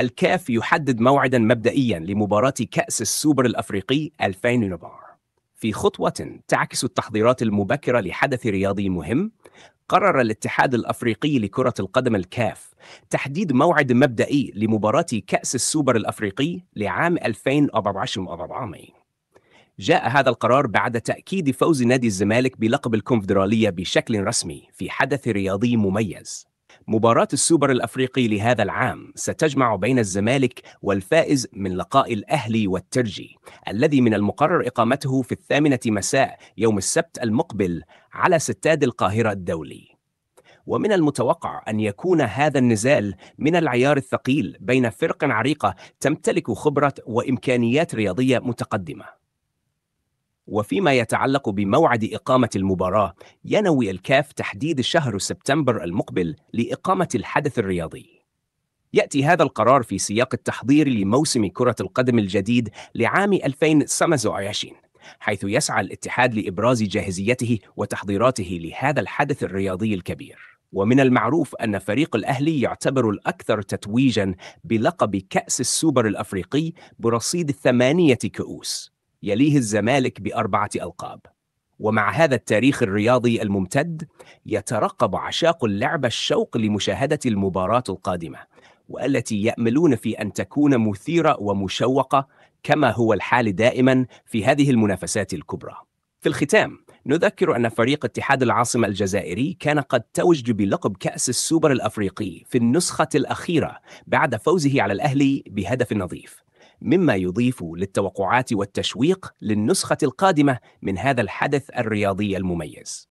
الكاف يحدد موعدا مبدئيا لمباراة كأس السوبر الأفريقي 2004 في خطوة تعكس التحضيرات المبكرة لحدث رياضي مهم قرر الاتحاد الافريقي لكره القدم الكاف تحديد موعد مبدئي لمباراه كاس السوبر الافريقي لعام 2024 جاء هذا القرار بعد تاكيد فوز نادي الزمالك بلقب الكونفدراليه بشكل رسمي في حدث رياضي مميز مباراة السوبر الأفريقي لهذا العام ستجمع بين الزمالك والفائز من لقاء الأهلي والترجي الذي من المقرر إقامته في الثامنة مساء يوم السبت المقبل على ستاد القاهرة الدولي ومن المتوقع أن يكون هذا النزال من العيار الثقيل بين فرق عريقة تمتلك خبرة وإمكانيات رياضية متقدمة وفيما يتعلق بموعد إقامة المباراة ينوي الكاف تحديد شهر سبتمبر المقبل لإقامة الحدث الرياضي يأتي هذا القرار في سياق التحضير لموسم كرة القدم الجديد لعام 2027 حيث يسعى الاتحاد لإبراز جاهزيته وتحضيراته لهذا الحدث الرياضي الكبير ومن المعروف أن فريق الأهلي يعتبر الأكثر تتويجا بلقب كأس السوبر الأفريقي برصيد ثمانية كؤوس يليه الزمالك بأربعة ألقاب ومع هذا التاريخ الرياضي الممتد يترقب عشاق اللعبة الشوق لمشاهدة المباراة القادمة والتي يأملون في أن تكون مثيرة ومشوقة كما هو الحال دائما في هذه المنافسات الكبرى. في الختام نذكر أن فريق اتحاد العاصمة الجزائري كان قد توج بلقب كأس السوبر الأفريقي في النسخة الأخيرة بعد فوزه على الأهلي بهدف نظيف مما يضيف للتوقعات والتشويق للنسخة القادمة من هذا الحدث الرياضي المميز.